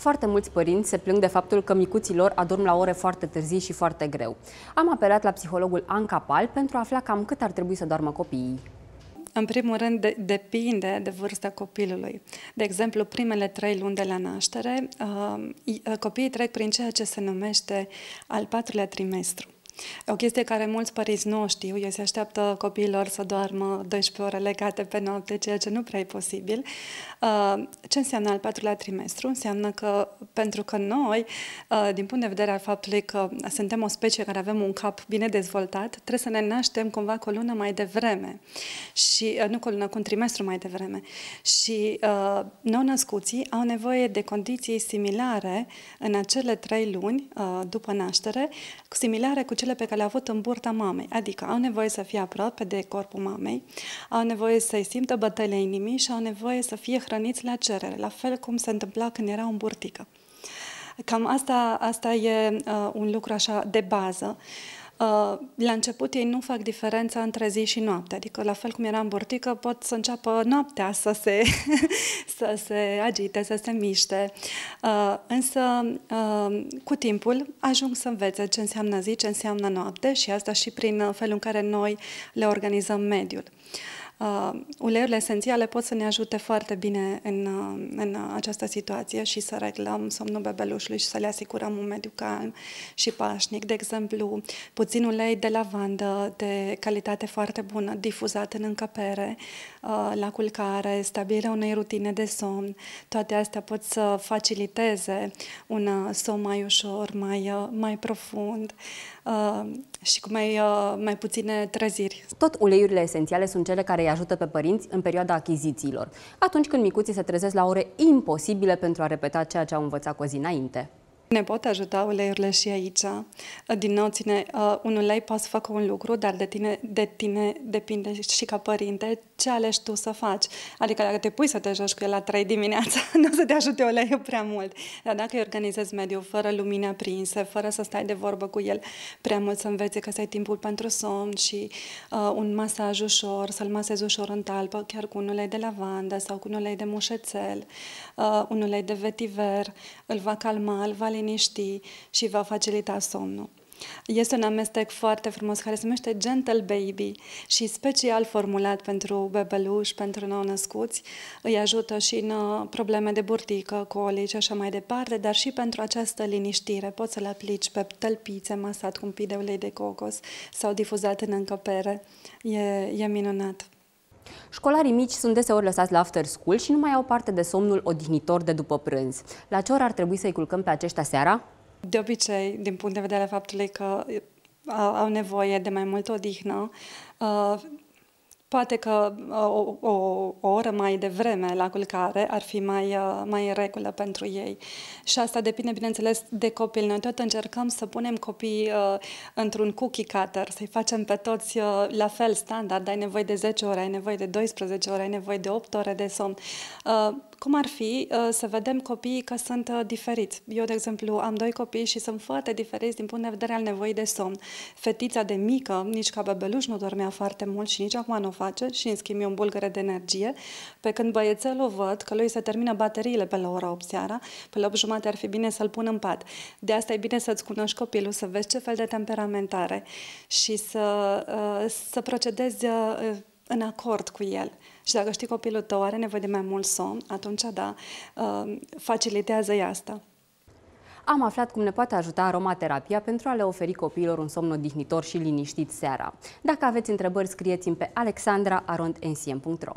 Foarte mulți părinți se plâng de faptul că micuții lor adorm la ore foarte târzii și foarte greu. Am apelat la psihologul Anca Pal pentru a afla cam cât ar trebui să doarmă copiii. În primul rând, de, depinde de vârsta copilului. De exemplu, primele trei luni de la naștere, uh, uh, copiii trec prin ceea ce se numește al patrulea trimestru. O chestie care mulți părinți nu o știu, eu se așteaptă copiilor să doarmă 12 ore legate pe noapte, ceea ce nu prea e posibil. Uh, ce înseamnă al patrulea trimestru? Înseamnă că, pentru că noi, uh, din punct de vedere al faptului că suntem o specie care avem un cap bine dezvoltat, trebuie să ne naștem cumva cu o lună mai devreme. Și, uh, nu cu o lună, cu un trimestru mai devreme. Și nou-născuții au nevoie de condiții similare în acele trei luni după naștere, similare cu cele pe care le-au avut în burta mamei, adică au nevoie să fie aproape de corpul mamei, au nevoie să-i simtă bătăile inimii și au nevoie să fie hrăniți la cerere, la fel cum se întâmpla când era în burtică. Cam asta, asta e uh, un lucru așa de bază. Uh, la început ei nu fac diferența între zi și noapte, adică la fel cum în burtică, pot să înceapă noaptea să se, să se agite, să se miște, uh, însă uh, cu timpul ajung să învețe ce înseamnă zi, ce înseamnă noapte și asta și prin felul în care noi le organizăm mediul uh, uleiurile esențiale pot să ne ajute foarte bine în, uh, în această situație și să reglăm somnul bebelușului și să le asigurăm un mediu calm și pașnic. De exemplu, puțin ulei de lavandă de calitate foarte bună, difuzat în încăpere, uh, la culcare, stabilirea unei rutine de somn, toate astea pot să faciliteze un uh, somn mai ușor, mai, uh, mai profund uh, și cu mai, uh, mai puține treziri. Tot uleiurile esențiale sunt cele care ajută pe părinți în perioada achizițiilor, atunci când micuții se trezesc la ore imposibile pentru a repeta ceea ce au învățat cu zi înainte. Ne pot ajuta uleiurile și aici. Din nou, ține, uh, un ulei poate să facă un lucru, dar de tine, de tine depinde și ca părinte ce alegi tu să faci. Adică dacă te pui să te joci cu el la 3 dimineața, nu o să te ajute uleiul prea mult. Dar dacă îi organizezi mediul fără lumini aprinse, fără să stai de vorbă cu el prea mult, să înveți că să ai timpul pentru somn și uh, un masaj ușor, să-l masezi ușor în talpă, chiar cu un ulei de lavandă sau cu un ulei de mușețel, uh, un ulei de vetiver, îl va calma, îl va liniști și va facilita somnul. Este un amestec foarte frumos care se numește Gentle Baby și special formulat pentru bebeluși, pentru nou-născuți. Îi ajută și în uh, probleme de burtică, colici și așa mai departe, dar și pentru această liniștire. Poți să-l aplici pe tălpițe masat cu un pic de ulei de cocos sau difuzat în încăpere. E, e minunat. Școlarii mici sunt deseori lăsați la after school și nu mai au parte de somnul odihnitor de după prânz. La ce oră ar trebui să-i culcăm pe aceștia seara? De obicei, din punct de vedere al faptului că uh, au nevoie de mai multă odihnă, uh, Poate că uh, o, o, o oră mai devreme la culcare ar fi mai, uh, mai în regulă pentru ei. Și asta depinde, bineînțeles, de copil. Noi tot încercăm să punem copiii uh, într-un cookie cutter, să-i facem pe toți uh, la fel standard. Ai nevoie de 10 ore, ai nevoie de 12 ore, ai nevoie de 8 ore de somn. Uh, cum ar fi uh, să vedem copiii că sunt diferiți? Eu, de exemplu, am doi copii și sunt foarte diferiți din punct de vedere al nevoii de somn. Fetița de mică, nici ca bebeluș nu dormea foarte mult și nici acum nu face și, în schimb, e un bulgăre de energie. Pe când băiețelul văd că lui se termină bateriile pe la ora 8 seara, pe la 8 jumate ar fi bine să-l pun în pat. De asta e bine să-ți cunoști copilul, să vezi ce fel de temperamentare și să, uh, să procedezi uh, în acord cu el. Și dacă știi copilul tău are nevoie de mai mult somn, atunci da, uh, facilitează asta am aflat cum ne poate ajuta aromaterapia pentru a le oferi copiilor un somn odihnitor și liniștit seara. Dacă aveți întrebări, scrieți-mi pe alexandraarondnsm.ro